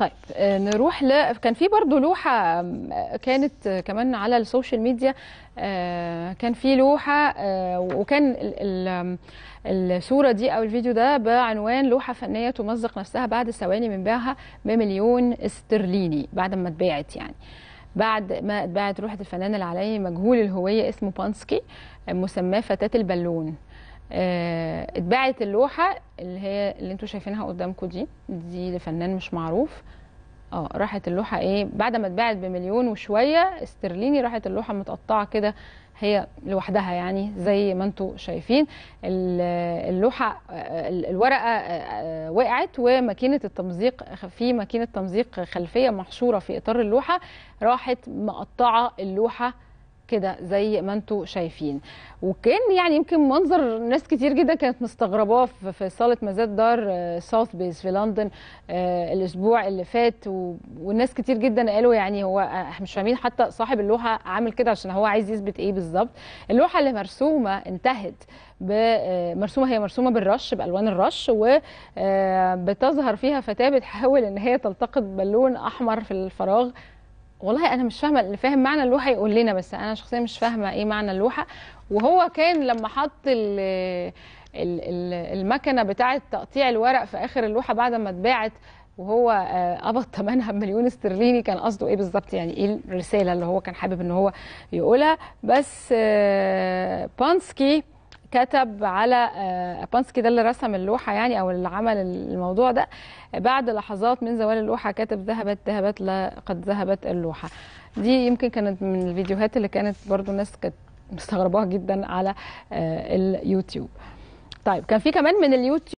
طيب آه، نروح ل كان في برضه لوحه آه، كانت آه، كمان على السوشيال ميديا كان في لوحه وكان الصوره دي او الفيديو ده بعنوان لوحه فنيه تمزق نفسها بعد ثواني من بيعها بمليون استرليني بعد ما اتباعت يعني بعد ما اتباعت لوحه الفنان العالمي مجهول الهويه اسمه بانسكي مسماه فتاه البالون آه، اتباعت اللوحه اللي هي اللي انتوا شايفينها قدامكم دي دي لفنان مش معروف اه راحت اللوحه ايه بعد ما اتباعت بمليون وشويه استرليني راحت اللوحه متقطعه كده هي لوحدها يعني زي ما انتم شايفين اللوحه الورقه آه، آه، وقعت وماكينه التمزيق في ماكينه تمزيق خلفيه محشوره في اطار اللوحه راحت مقطعه اللوحه كده زي ما انتم شايفين وكان يعني يمكن منظر ناس كتير جدا كانت مستغرباه في صاله مزاد دار ساوث آه، بيز في لندن آه، الاسبوع اللي فات والناس كتير جدا قالوا يعني هو آه، مش فاهمين حتى صاحب اللوحه عامل كده عشان هو عايز يثبت ايه بالظبط اللوحه اللي مرسومه انتهت مرسومه هي مرسومه بالرش بالوان الرش وبتظهر فيها فتاه بتحاول ان هي تلتقط بالون احمر في الفراغ والله انا مش فاهمه اللي فاهم معنى اللوحه يقول لنا بس انا شخصيا مش فاهمه ايه معنى اللوحه وهو كان لما حط المكنه بتاعه تقطيع الورق في اخر اللوحه بعد ما اتباعت وهو آه، قبض ثمنها بمليون استرليني كان قصده ايه بالظبط يعني ايه الرساله اللي هو كان حابب ان هو يقولها بس آه، بانسكي كتب على آه، بانسكي ده اللي رسم اللوحه يعني او اللي عمل الموضوع ده بعد لحظات من زوال اللوحه كتب ذهبت ذهبت لقد ذهبت اللوحه دي يمكن كانت من الفيديوهات اللي كانت برضو الناس كانت مستغرباها جدا على آه، اليوتيوب طيب كان في كمان من اليوتيوب